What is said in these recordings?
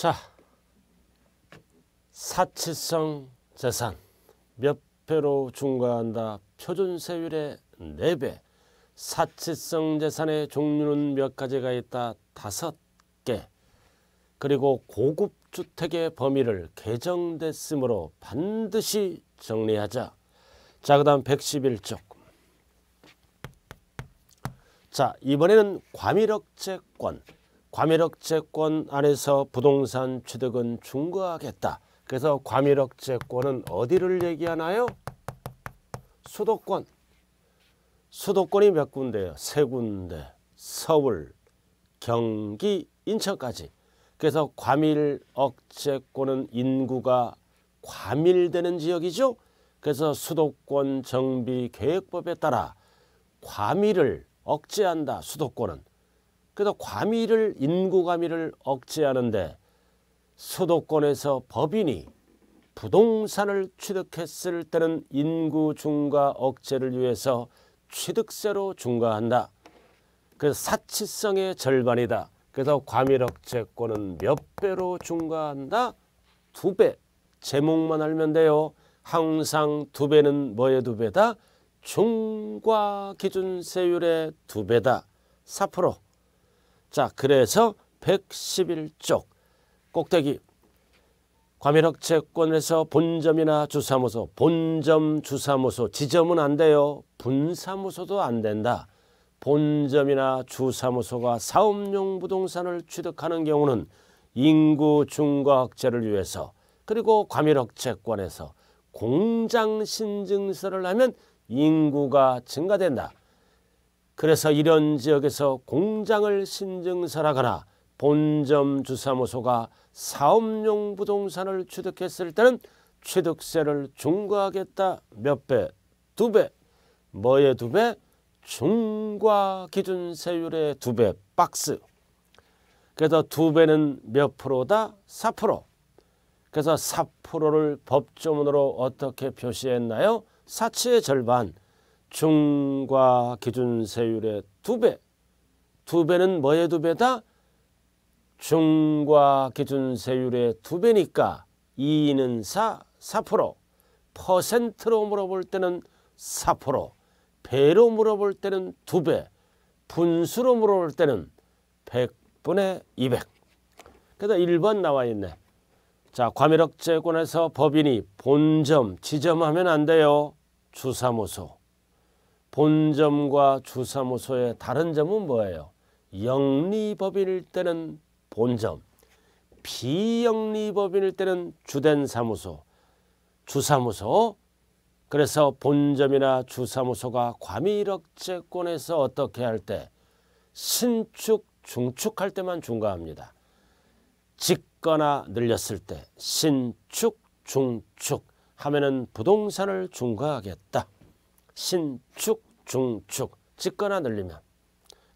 자, 사치성 재산 몇 배로 중과한다 표준세율의 4배. 사치성 재산의 종류는 몇 가지가 있다. 다섯 개. 그리고 고급 주택의 범위를 개정됐으므로 반드시 정리하자. 자, 그 다음 111쪽. 자, 이번에는 과밀억제권. 과밀억제권 안에서 부동산 취득은 중과하겠다. 그래서 과밀억제권은 어디를 얘기하나요? 수도권. 수도권이 몇군데요세 군데. 서울, 경기, 인천까지. 그래서 과밀억제권은 인구가 과밀되는 지역이죠. 그래서 수도권 정비 계획법에 따라 과밀을 억제한다. 수도권은. 그래서 과밀을 인구 과밀을 억제하는데 수도권에서 법인이 부동산을 취득했을 때는 인구 중과 억제를 위해서 취득세로 중과한다. 그래서 사치성의 절반이다. 그래서 과밀억제권은 몇 배로 중과한다? 두 배. 제목만 알면 돼요. 항상 두 배는 뭐의 두 배다? 중과 기준세율의 두 배다. 4%. 자, 그래서 111쪽 꼭대기 과밀학 채권에서 본점이나 주사무소, 본점 주사무소 지점은 안 돼요. 분사무소도 안 된다. 본점이나 주사무소가 사업용 부동산을 취득하는 경우는 인구 중과 억제를 위해서 그리고 과밀억 채권에서 공장 신증서를 하면 인구가 증가된다. 그래서 이런 지역에서 공장을 신증설하거나 본점 주사무소가 사업용 부동산을 취득했을 때는 취득세를 중과하겠다 몇 배, 두 배, 뭐의 두 배? 중과 기준 세율의 두배 박스. 그래서 두 배는 몇 프로다? 4%. 그래서 4%를 법조문으로 어떻게 표시했나요? 사치의 절반, 중과 기준세율의 두 배. 두 배는 뭐의 두 배다? 중과 기준세율의 두 배니까 2는 4, 4%. 퍼센트로 물어볼 때는 4%. 배로 물어볼 때는 두 배. 분수로 물어볼 때는 100분의 200. 그래서 1번 나와 있네. 자, 과밀억제권에서 법인이 본점, 지점하면 안 돼요. 주사무소. 본점과 주사무소의 다른 점은 뭐예요? 영리법인일 때는 본점, 비영리법인일 때는 주된 사무소, 주사무소. 그래서 본점이나 주사무소가 과밀억제권에서 어떻게 할 때 신축, 중축할 때만 중과합니다. 짓거나 늘렸을 때 신축, 중축 하면은 부동산을 중과하겠다. 신축, 중축 찍거나 늘리면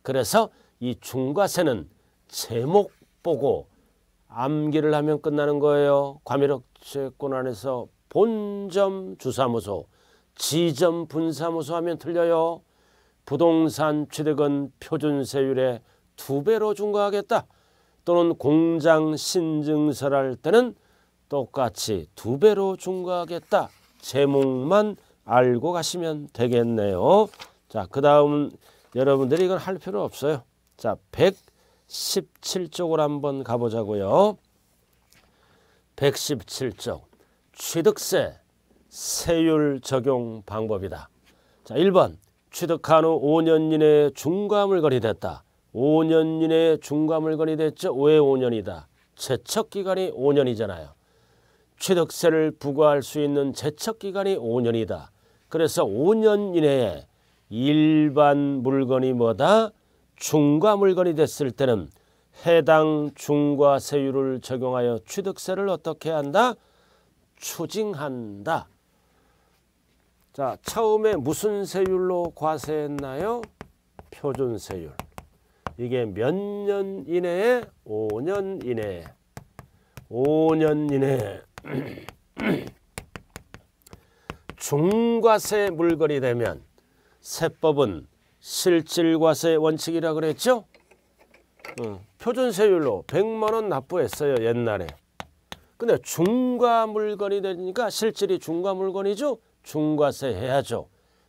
그래서 이 중과세는 제목 보고 암기를 하면 끝나는 거예요. 과밀억제권 안에서 본점 주사무소, 지점 분사무소 하면 틀려요. 부동산 취득은 표준세율의 두 배로 중과하겠다. 또는 공장 신증서를 할 때는 똑같이 두 배로 중과하겠다. 제목만 알고 가시면 되겠네요. 자, 그 다음 여러분들이 이건 할 필요 없어요. 자, 117쪽으로 한번 가보자고요. 117쪽 취득세 세율 적용 방법이다. 자, 1번 취득한 후 5년 이내 중과물건이 됐다. 5년 이내 중과물건이 됐죠. 왜 5년이다. 제척기간이 5년이잖아요. 취득세를 부과할 수 있는 제척기간이 5년이다. 그래서 5년 이내에 일반 물건이 뭐다 중과 물건이 됐을 때는 해당 중과 세율을 적용하여 취득세를 어떻게 한다? 추징한다. 자, 처음에 무슨 세율로 과세했나요? 표준세율. 이게 몇 년 이내에? 5년 이내에. 5년 이내에. 중과세 물건이 되면 세법은 실질과세 원칙이라 그랬죠? 어, 표준세율로 100만원 납부했어요 옛날에 근데 중과 물건이 되니까 실질이 중과 물건이죠 중과세 해야죠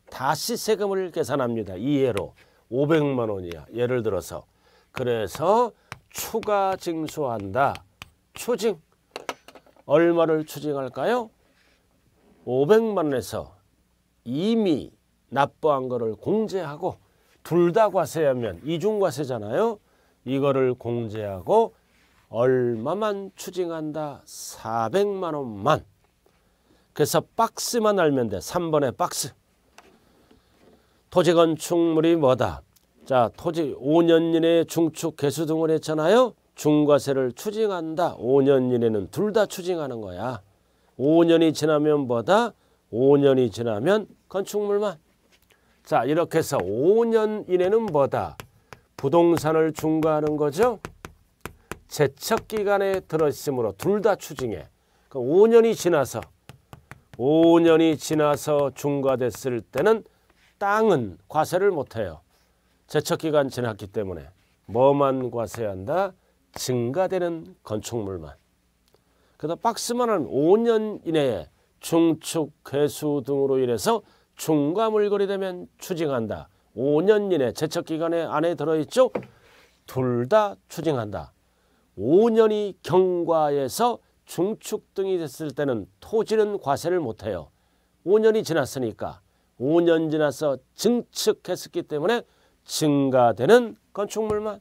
다시 세금을 계산합니다 이해로 500만 원이야 예를 들어서 그래서 추가 징수한다 추징 얼마를 추징할까요 500만 원에서 이미 납부한 거를 공제하고 둘 다 과세하면 이중과세잖아요. 이거를 공제하고 얼마만 추징한다? 400만 원만. 그래서 박스만 알면 돼. 3번의 박스. 토지 건축물이 뭐다? 자, 토지 5년 이내 중축 개수 등을 했잖아요. 중과세를 추징한다. 5년 이내는 둘 다 추징하는 거야. 5년이 지나면 뭐다 5년이 지나면 건축물만. 자 이렇게 해서 5년 이내는 뭐다? 부동산을 중과하는 거죠. 제척기간에 들어있으므로 둘 다 추징해. 5년이 지나서 5년이 지나서 중과됐을 때는 땅은 과세를 못해요. 제척기간 지났기 때문에 뭐만 과세한다? 증가되는 건축물만. 그다 박스만은 5년 이내에 중축 회수 등으로 인해서 중과 물거리 되면 추징한다. 5년 이내 제척기간에 안에 들어있죠. 둘 다 추징한다. 5년이 경과해서 중축 등이 됐을 때는 토지는 과세를 못해요. 5년이 지났으니까 5년 지나서 증축했었기 때문에 증가되는 건축물만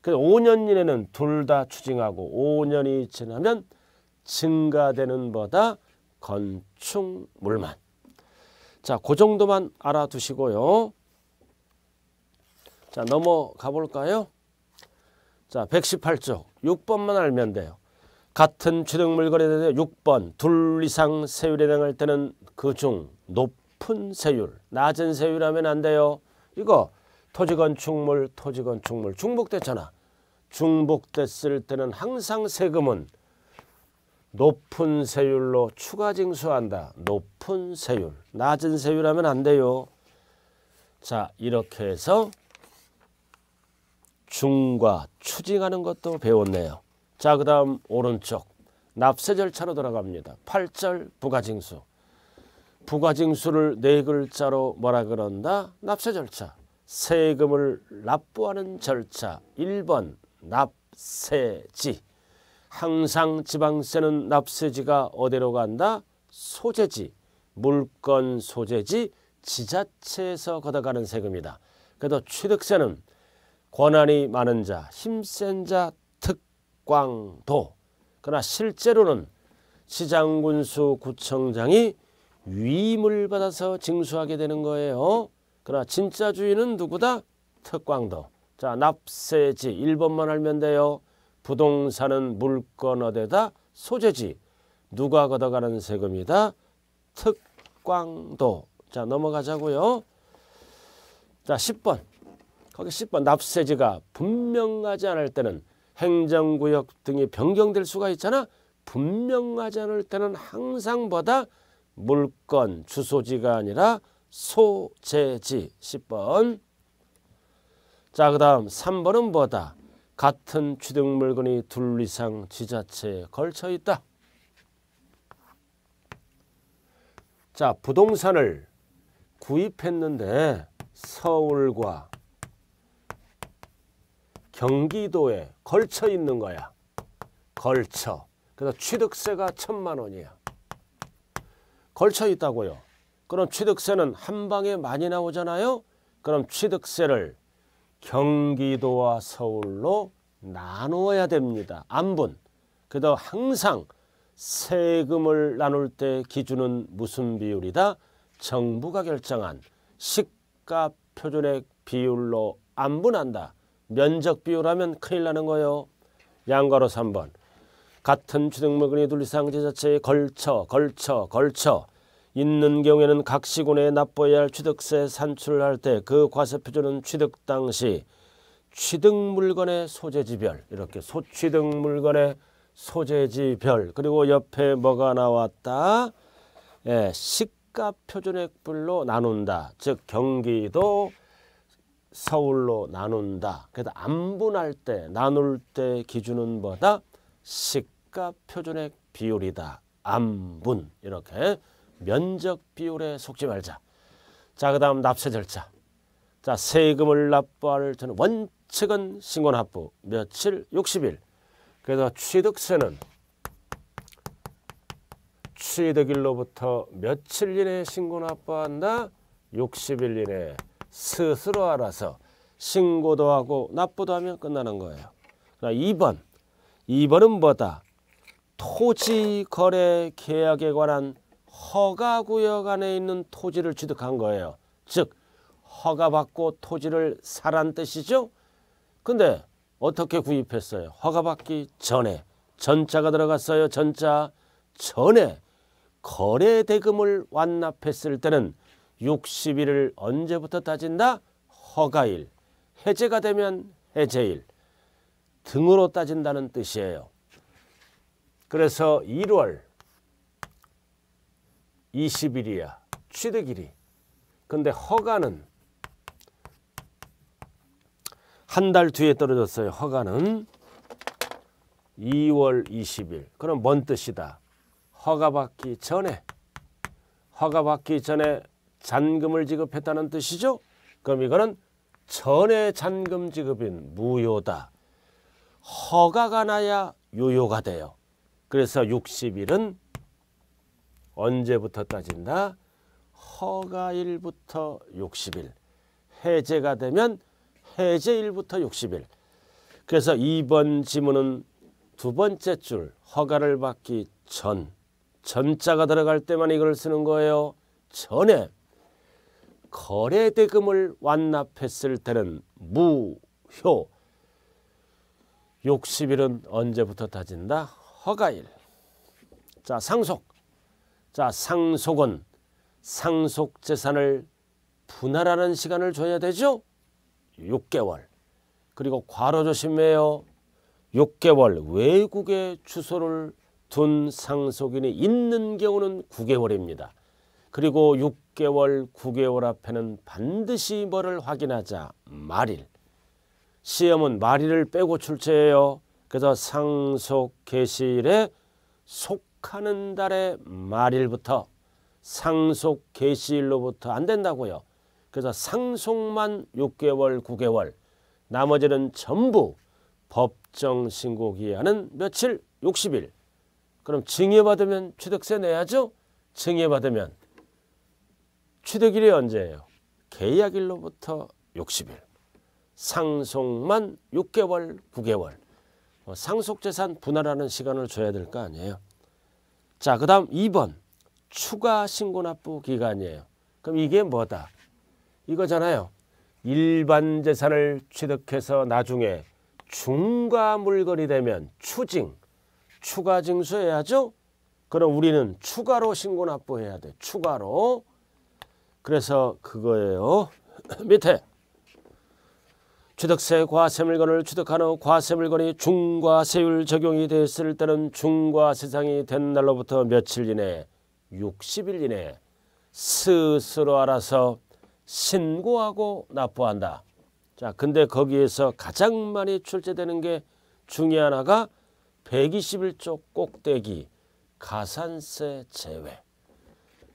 그래서 5년이내는 둘 다 추징하고 5년이 지나면 증가되는 보다 건축물만. 자, 그 정도만 알아두시고요. 자, 넘어가 볼까요? 자, 118쪽 6번만 알면 돼요. 같은 취득물건에 대해 6번 둘 이상 세율에 당할 때는 그 중 높은 세율, 낮은 세율하면 안 돼요. 이거 토지건축물, 토지건축물 중복됐잖아. 중복됐을 때는 항상 세금은 높은 세율로 추가 징수한다. 높은 세율. 낮은 세율하면 안 돼요. 자 이렇게 해서 중과 추징하는 것도 배웠네요. 자그 다음 오른쪽 납세 절차로 돌아갑니다. 8절 부가징수. 부가징수를 네 글자로 뭐라 그런다? 납세 절차. 세금을 납부하는 절차 1번 납세지 항상 지방세는 납세지가 어디로 간다? 소재지, 물건 소재지, 지자체에서 걷어가는 세금이다. 그래도 취득세는 권한이 많은 자, 힘센 자, 특광도. 그러나 실제로는 시장군수 구청장이 위임을 받아서 징수하게 되는 거예요. 그러나 진짜 주인은 누구다? 특광도. 자, 납세지 1번만 알면 돼요. 부동산은 물건 어대다 소재지. 누가 걷어가는 세금이다? 특광도. 자, 넘어가자고요. 자, 10번. 거기 10번 납세지가 분명하지 않을 때는 행정구역 등이 변경될 수가 있잖아. 분명하지 않을 때는 항상보다 물건, 주소지가 아니라 소재지 10번 자그 다음 3번은 뭐다 같은 취득 물건이 둘 이상 지자체에 걸쳐 있다 자 부동산을 구입했는데 서울과 경기도에 걸쳐 있는 거야. 걸쳐. 그래서 취득세가 천만 원이야. 걸쳐 있다고요. 그럼 취득세는 한 방에 많이 나오잖아요. 그럼 취득세를 경기도와 서울로 나누어야 됩니다. 안분. 그래서 항상 세금을 나눌 때 기준은 무슨 비율이다? 정부가 결정한 시가 표준액 비율로 안분한다. 면적 비율하면 큰일 나는 거예요. 양가로 3번. 같은 취득물건이 둘 이상 지자체에 걸쳐 걸쳐 걸쳐 있는 경우에는 각 시군에 납부해야 할 취득세 산출할 때 그 과세표준은 취득 당시 취득 물건의 소재지별 이렇게 소취득 물건의 소재지별 그리고 옆에 뭐가 나왔다 예, 시가 표준액별로 나눈다 즉 경기도 서울로 나눈다 그래서 안분할 때 나눌 때 기준은 뭐다 시가 표준액 비율이다 안분 이렇게 면적 비율에 속지 말자. 자, 그 다음 납세 절차. 자, 세금을 납부할 저는 원칙은 신고 납부 며칠 60일. 그래서 취득세는 취득일로부터 며칠 이내 신고 납부한다. 60일 이내 스스로 알아서 신고도 하고 납부도 하면 끝나는 거예요. 그 그러니까 2번. 2번은 뭐다? 토지 거래 계약에 관한 허가구역 안에 있는 토지를 취득한 거예요. 즉 허가받고 토지를 사란 뜻이죠. 근데 어떻게 구입했어요? 허가받기 전에 전자가 들어갔어요. 전자 전에 거래 대금을 완납했을 때는 60일을 언제부터 따진다? 허가일. 해제가 되면 해제일. 등으로 따진다는 뜻이에요. 그래서 1월 20일이야. 취득일이. 근데 허가는 한 달 뒤에 떨어졌어요. 허가는 2월 20일. 그럼 뭔 뜻이다. 허가받기 전에 허가받기 전에 잔금을 지급했다는 뜻이죠. 그럼 이거는 전에 잔금 지급인 무효다. 허가가 나야 유효가 돼요. 그래서 60일은 언제부터 따진다? 허가일부터 60일. 해제가 되면 해제일부터 60일. 그래서 2번 지문은 두 번째 줄 허가를 받기 전 전자가 들어갈 때만 이걸 쓰는 거예요. 전에 거래 대금을 완납했을 때는 무효. 60일은 언제부터 따진다? 허가일. 자, 상속. 자, 상속은 상속 재산을 분할하는 시간을 줘야 되죠. 6개월. 그리고 과로 조심해요. 6개월 외국에 주소를 둔 상속인이 있는 경우는 9개월입니다. 그리고 6개월, 9개월 앞에는 반드시 뭐를 확인하자. 말일. 시험은 말일을 빼고 출제해요. 그래서 상속 개시일에 속 시작하는 달의 말일부터 상속 개시일로부터 안 된다고요. 그래서 상속만 6개월, 9개월, 나머지는 전부 법정 신고기한은 며칠? 60일. 그럼 증여받으면 취득세 내야죠? 증여받으면. 취득일이 언제예요? 계약일로부터 60일. 상속만 6개월, 9개월. 뭐 상속재산 분할하는 시간을 줘야 될 거 아니에요. 자, 그 다음 2번. 추가 신고납부 기간이에요. 그럼 이게 뭐다? 이거잖아요. 일반 재산을 취득해서 나중에 중과 물건이 되면 추징, 추가 징수해야죠. 그럼 우리는 추가로 신고 납부해야 돼. 추가로. 그래서 그거예요. 밑에 취득세 과세 물건을 취득한 후 과세 물건이 중과세율 적용이 됐을 때는 중과세상이 된 날로부터 며칠 이내 60일 이내 스스로 알아서 신고하고 납부한다. 자, 근데 거기에서 가장 많이 출제되는 게 중에 하나가 121조 꼭대기 가산세 제외.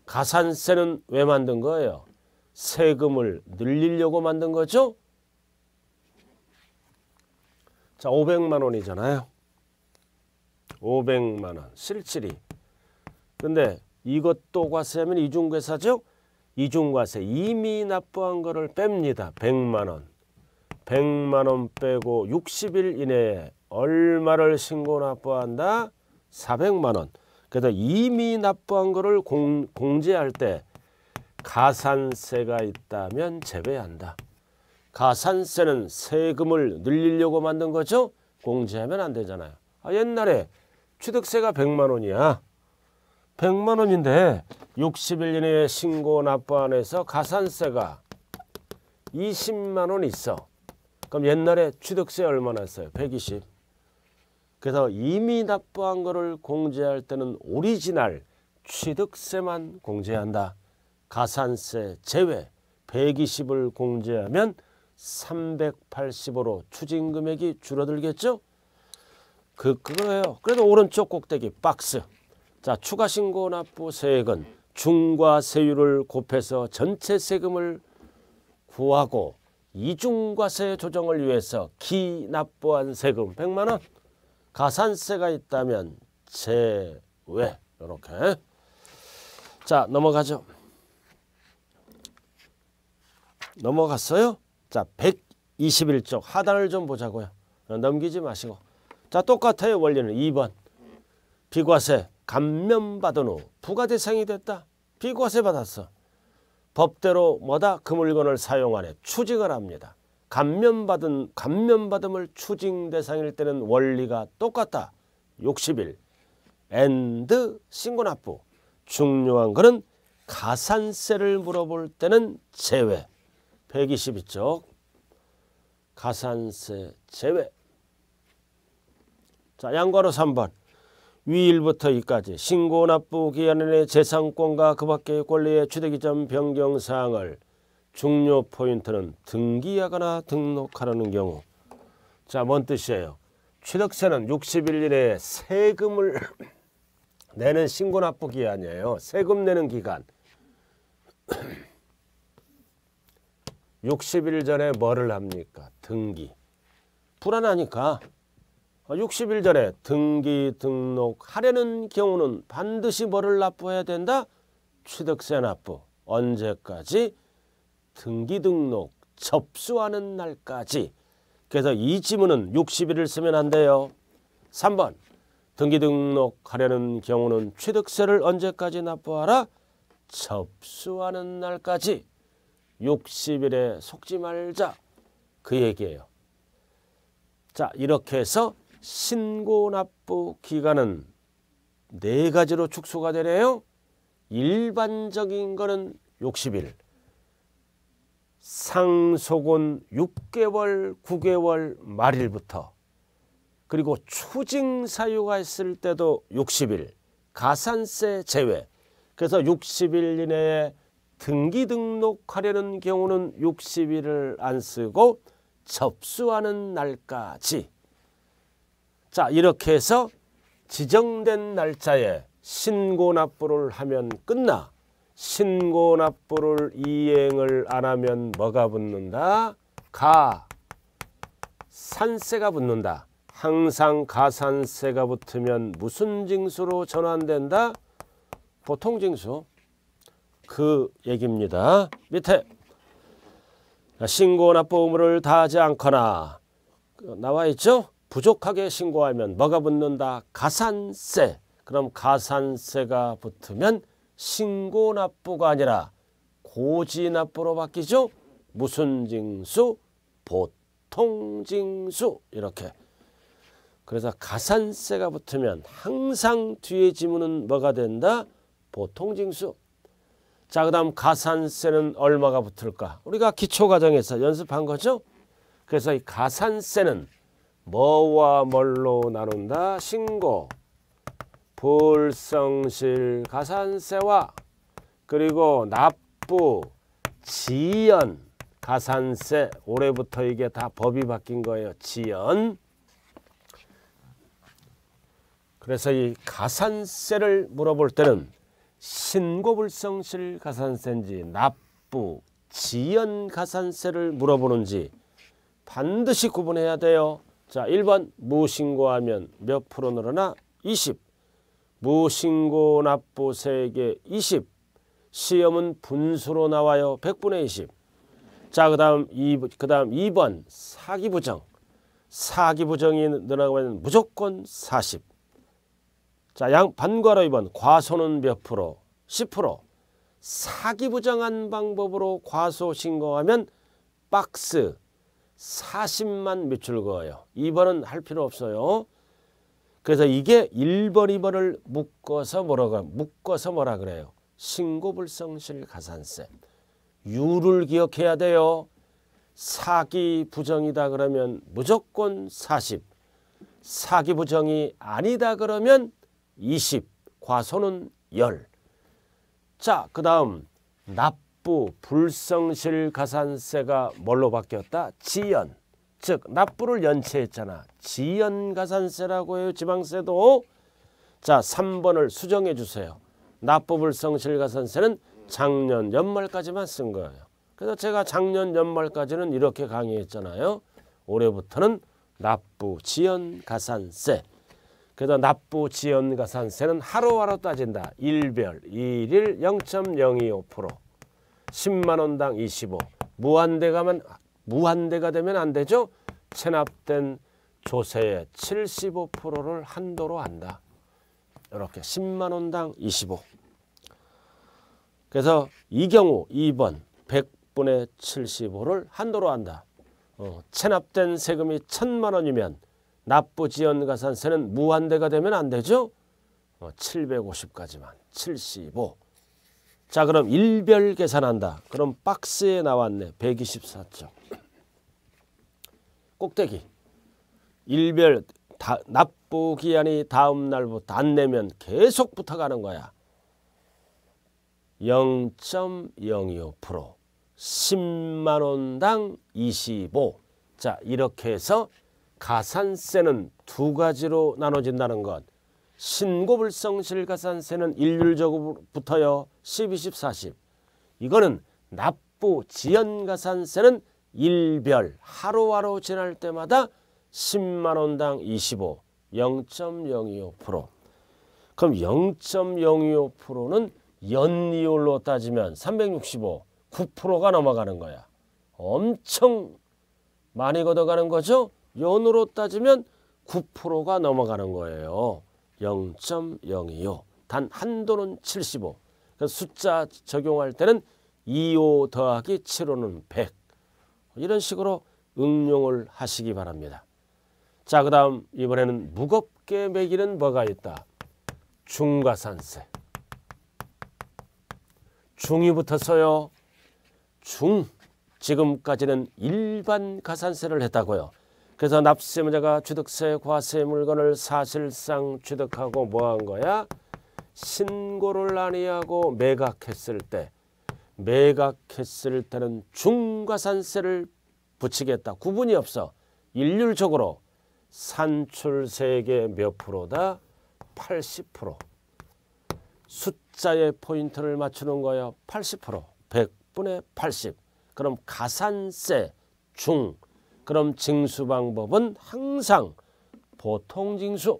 가산세는 왜 만든 거예요? 세금을 늘리려고 만든 거죠? 자, 500만 원이잖아요. 500만 원. 772. 근데 이것도 과세하면 이중과세죠? 이중과세 이미 납부한 거를 뺍니다. 100만 원. 100만 원 빼고 60일 이내에 얼마를 신고 납부한다? 400만 원. 그래서 이미 납부한 거를 공, 공제할 때 가산세가 있다면 제외한다. 가산세는 세금을 늘리려고 만든 거죠. 공제하면 안 되잖아요. 아, 옛날에 취득세가 100만 원이야. 100만 원인데 60일 이내에 신고 납부 안 해서 가산세가 20만 원 있어. 그럼 옛날에 취득세 얼마 났어요? 120. 그래서 이미 납부한 거를 공제할 때는 오리지널 취득세만 공제한다. 가산세 제외 120을 공제하면 380으로 추징 금액이 줄어들겠죠? 그, 그거예요. 그래도 오른쪽 꼭대기 박스. 자, 추가 신고 납부 세액은 중과 세율을 곱해서 전체 세금을 구하고 이중과세 조정을 위해서 기납부한 세금 100만 원 가산세가 있다면 제외 이렇게 자 넘어가죠 넘어갔어요 자 121쪽 하단을 좀 보자고요. 넘기지 마시고 자 똑같아요 원리는 2번 비과세 감면받은 후 부가 대상이 됐다. 비과세 받았어. 법대로 뭐다 그 물건을 사용하네 추징을 합니다. 감면받은 감면받음을 추징 대상일 때는 원리가 똑같다. 6 1일 엔드 신고납부 중요한 거는 가산세를 물어볼 때는 제외. 122쪽 가산세 제외 자 양과로 3번 위일부터 이까지 신고 납부 기한의 재산권과 그 밖의 권리의 취득이점 변경사항을 중요 포인트는 등기하거나 등록하라는 경우 자 뭔 뜻이에요 취득세는 61일 에 세금을 내는 신고 납부 기한이에요 세금 내는 기간 60일 전에 뭐를 합니까? 등기. 불안하니까 60일 아, 전에 등기 등록하려는 경우는 반드시 뭐를 납부해야 된다? 취득세 납부. 언제까지? 등기 등록 접수하는 날까지. 그래서 이 지문은 60일을 쓰면 한대요. 3번 등기 등록하려는 경우는 취득세를 언제까지 납부하라? 접수하는 날까지. 60일에 속지 말자 그 얘기예요. 자 이렇게 해서 신고납부 기간은 네 가지로 축소가 되네요. 일반적인 거는 60일 상속은 6개월 9개월 말일부터 그리고 추징 사유가 있을 때도 60일 가산세 제외 그래서 60일 이내에 등기 등록하려는 경우는 60일을 안 쓰고 접수하는 날까지 자 이렇게 해서 지정된 날짜에 신고 납부를 하면 끝나 신고 납부를 이행을 안 하면 뭐가 붙는다? 가 산세가 붙는다. 항상 가산세가 붙으면 무슨 징수로 전환된다? 보통징수. 그 얘기입니다. 밑에 신고 납부 의무 다하지 않거나 그 나와 있죠? 부족하게 신고하면 뭐가 붙는다? 가산세. 그럼 가산세가 붙으면 신고 납부가 아니라 고지 납부로 바뀌죠? 무슨 징수? 보통 징수. 이렇게. 그래서 가산세가 붙으면 항상 뒤에 지문은 뭐가 된다? 보통 징수. 자, 그 다음 가산세는 얼마가 붙을까? 우리가 기초과정에서 연습한 거죠? 그래서 이 가산세는 뭐와 뭘로 나눈다? 신고, 불성실 가산세와 그리고 납부, 지연 가산세 올해부터 이게 다 법이 바뀐 거예요. 지연 그래서 이 가산세를 물어볼 때는 신고불성실 가산세인지 납부, 지연 가산세를 물어보는지 반드시 구분해야 돼요. 자, 1번 무신고하면 몇 프로 늘어나? 20. 무신고 납부 세계 20. 시험은 분수로 나와요. 100분의 20. 자, 그다음 2 그다음 2번 사기 부정. 사기 부정이 늘어나면 무조건 40. 자, 양 반괄호 2번 과소는 몇 프로? 10% 사기 부정한 방법으로 과소 신고하면 박스 40만 밑줄 거예요 2번은 할 필요 없어요. 그래서 이게 1번, 2번을 묶어서 뭐라 묶어서 뭐라 그래요. 신고불성실 가산세. 유를 기억해야 돼요. 사기 부정이다 그러면 무조건 40. 사기 부정이 아니다 그러면 20, 과소는 10. 자, 그 다음 납부, 불성실 가산세가 뭘로 바뀌었다? 지연. 즉, 납부를 연체했잖아. 지연 가산세라고 해요. 지방세도. 자, 3번을 수정해 주세요. 납부, 불성실 가산세는 작년 연말까지만 쓴 거예요. 그래서 제가 작년 연말까지는 이렇게 강의했잖아요. 올해부터는 납부, 지연, 가산세. 그래서 납부 지연 가산세는 하루하루 따진다. 일별 일일 0.025% 10만 원당 25. 무한대가면 무한대가 되면 안 되죠. 체납된 조세의 75%를 한도로 한다. 이렇게 10만 원당 25. 그래서 이 경우 2번 100분의 75를 한도로 한다. 어, 체납된 세금이 천만 원이면 납부지연가산세는 무한대가 되면 안 되죠? 750까지만 어, 75. 자 그럼 일별 계산한다. 그럼 박스에 나왔네. 124쪽. 꼭대기. 일별 다, 납부기한이 다음 날부터 안 내면 계속 붙어가는 거야. 0.025% 10만원당 25. 자 이렇게 해서 가산세는 두 가지로 나눠진다는 것. 신고불성실 가산세는 일률적으로부터요. 10, 20, 40. 이거는 납부 지연 가산세는 일별 하루하루 지날 때마다 10만 원당 25, 0.025%. 그럼 0.025%는 연이율로 따지면 365, 9%가 넘어가는 거야. 엄청 많이 걷어가는 거죠. 연으로 따지면 9%가 넘어가는 거예요. 0.025. 단 한도는 75. 그러니까 숫자 적용할 때는 2호 더하기 7호는 100. 이런 식으로 응용을 하시기 바랍니다. 자, 그 다음 이번에는 무겁게 매기는 뭐가 있다. 중과산세. 중이 붙었어요. 중. 지금까지는 일반 가산세를 했다고요. 그래서 납세자가 취득세 과세 물건을 사실상 취득하고 뭐한 거야? 신고를 아니하고 매각했을 때 매각했을 때는 중과산세를 붙이겠다. 구분이 없어. 일률적으로 산출세액의 몇 프로다? 80%. 숫자의 포인트를 맞추는 거야. 80%. 100분의 80. 그럼 가산세 중 그럼 징수 방법은 항상 보통 징수.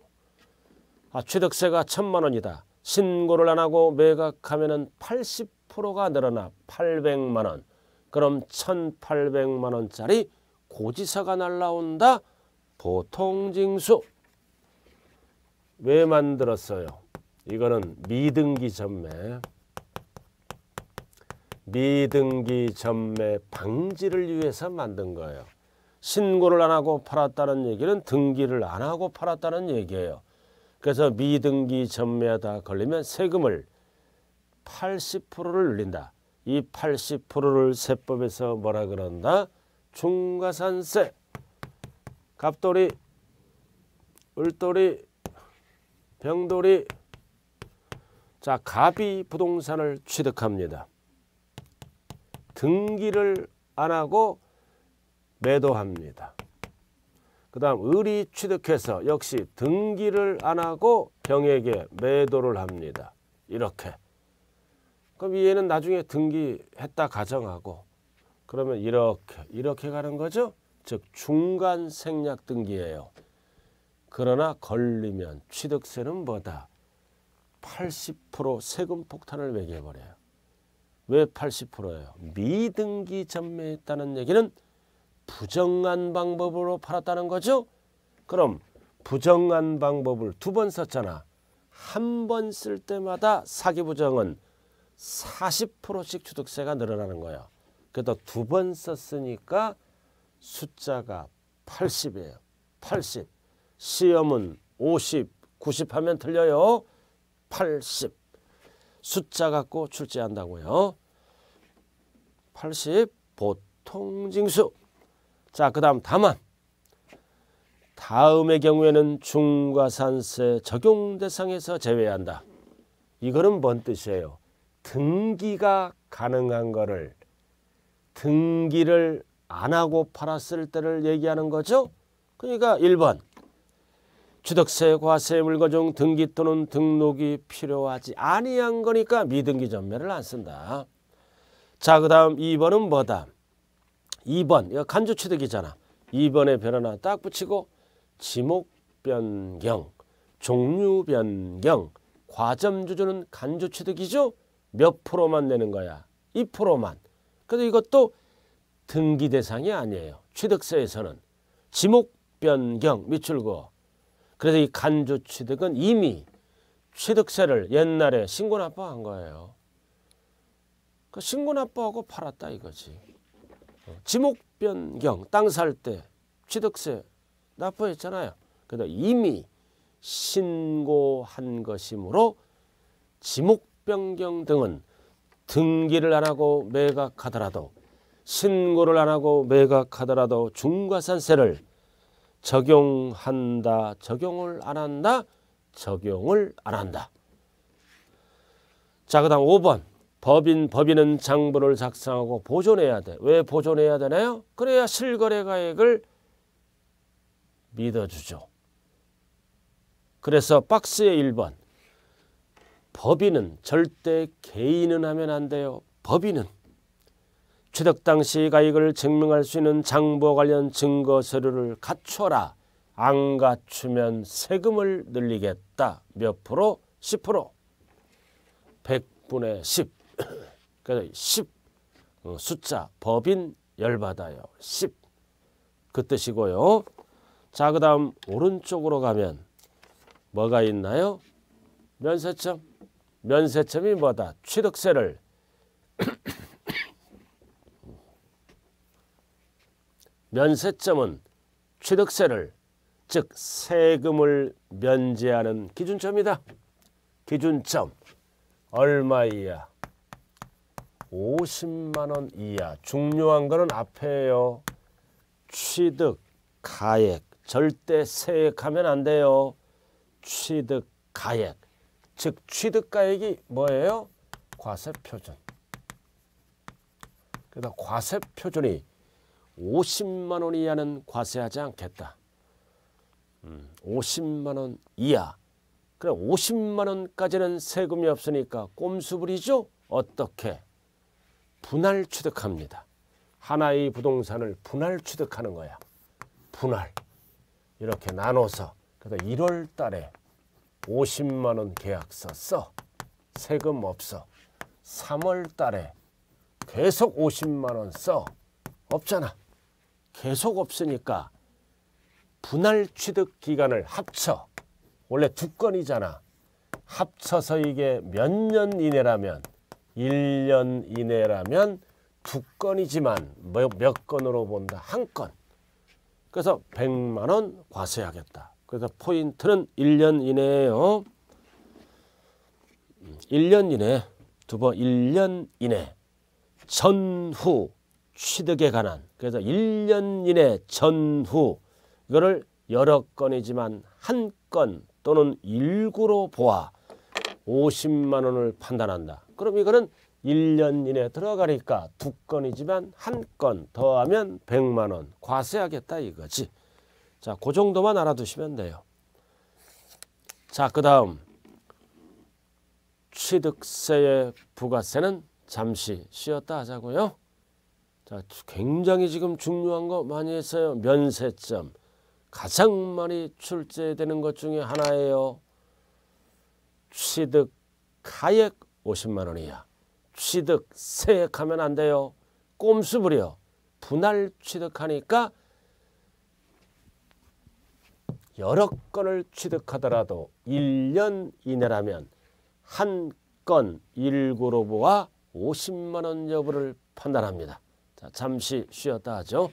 아, 취득세가 천만 원이다. 신고를 안 하고 매각하면 80%가 늘어나 800만 원. 그럼 1800만 원짜리 고지서가 날라온다. 보통 징수. 왜 만들었어요? 이거는 미등기 전매. 미등기 전매 방지를 위해서 만든 거예요. 신고를 안 하고 팔았다는 얘기는 등기를 안 하고 팔았다는 얘기예요. 그래서 미등기 전매하다 걸리면 세금을 80%를 늘린다. 이 80%를 세법에서 뭐라 그런다? 중과산세, 갑돌이, 을돌이, 병돌이. 자, 갑이 부동산을 취득합니다. 등기를 안 하고 매도합니다. 그 다음 을이 취득해서 역시 등기를 안 하고 병에게 매도를 합니다. 이렇게. 그럼 얘는 나중에 등기했다 가정하고 그러면 이렇게 이렇게 가는 거죠. 즉 중간 생략 등기예요. 그러나 걸리면 취득세는 뭐다? 80% 세금 폭탄을 매겨버려요. 왜 80%예요? 미등기 전매했다는 얘기는 부정한 방법으로 팔았다는 거죠. 그럼 부정한 방법을 두 번 썼잖아. 한 번 쓸 때마다 사기 부정은 40%씩 취득세가 늘어나는 거야. 그래도 두번 썼으니까 숫자가 80이에요. 80. 시험은 50, 90 하면 틀려요. 80. 숫자 갖고 출제한다고요. 80 보통징수. 자, 그 다음 다만 다음의 경우에는 중과산세 적용 대상에서 제외한다. 이거는 뭔 뜻이에요? 등기가 가능한 거를 등기를 안 하고 팔았을 때를 얘기하는 거죠. 그러니까 1번 취득세, 과세, 물거 중 등기 또는 등록이 필요하지 아니한 거니까 미등기 전매를 안 쓴다. 자, 그 다음 2번은 뭐다? 2번 이거 간주취득이잖아. 2번의 변화나 딱 붙이고 지목 변경, 종류 변경, 과점 주주는 간주취득이죠. 몇 프로만 내는 거야. 2%만. 그래서 이것도 등기 대상이 아니에요. 취득세에서는 지목 변경 미출고. 그래서 이 간주 취득은 이미 취득세를 옛날에 신고 납부한 거예요. 그 신고 납부하고 팔았다 이거지. 지목 변경 땅 살 때 취득세 납부했잖아요. 그러나 그러니까 이미 신고한 것이므로 지목 변경 등은 등기를 안 하고 매각하더라도 신고를 안 하고 매각하더라도 중과산세를 적용한다 적용을 안 한다 적용을 안 한다 자그 다음 5번 법인 법인은 장부를 작성하고 보존해야 돼. 왜 보존해야 되나요? 그래야 실거래 가액을 믿어주죠. 그래서 박스의 1번 법인은 절대 개인은 하면 안 돼요. 법인은 취득 당시 가액을 증명할 수 있는 장부 관련 증거 서류를 갖춰라. 안 갖추면 세금을 늘리겠다. 몇 프로? 10% 100분의 10 그래서 10 어, 숫자 법인 열받아요. 10그 뜻이고요. 자, 그 다음 오른쪽으로 가면 뭐가 있나요? 면세점. 면세점이 뭐다? 취득세를 면세점은 취득세를 즉 세금을 면제하는 기준점이다. 기준점 얼마이야? 50만 원 이하. 중요한 거는 앞에요. 취득, 가액. 절대 세액하면 안 돼요. 취득, 가액. 즉 취득 가액이 뭐예요? 과세 표준. 그다 과세 표준이 50만 원 이하는 과세하지 않겠다. 음, 50만 원 이하. 그래 50만 원까지는 세금이 없으니까 꼼수불이죠. 어떻게? 분할 취득합니다. 하나의 부동산을 분할 취득하는 거야. 분할. 이렇게 나눠서 그래서 1월 달에 50만 원 계약서 써. 세금 없어. 3월 달에 계속 50만 원 써. 없잖아. 계속 없으니까 분할 취득 기간을 합쳐. 원래 두 건이잖아. 합쳐서 이게 몇 년 이내라면 1년 이내라면 두 건이지만 몇, 몇 건으로 본다. 한 건. 그래서 100만 원 과세하겠다. 그래서 포인트는 1년 이내예요. 1년 이내. 두 번 1년 이내. 전후 취득에 관한. 그래서 1년 이내 전후 이거를 여러 건이지만 한 건 또는 일구로 보아 50만 원을 판단한다. 그럼 이거는 1년 이내 들어가니까 두 건이지만 한 건 더하면 100만 원 과세하겠다 이거지. 자, 그 정도만 알아두시면 돼요. 자, 그 다음 취득세의 부가세는 잠시 쉬었다 하자고요. 자, 굉장히 지금 중요한 거 많이 했어요. 면세점. 가장 많이 출제되는 것 중에 하나예요. 취득 가액 50만 원이야 취득 세액하면 안 돼요. 꼼수 부려. 분할 취득하니까 여러 건을 취득하더라도 1년 이내라면 한 건 일구로 보아 50만 원 여부를 판단합니다. 자, 잠시 쉬었다 하죠.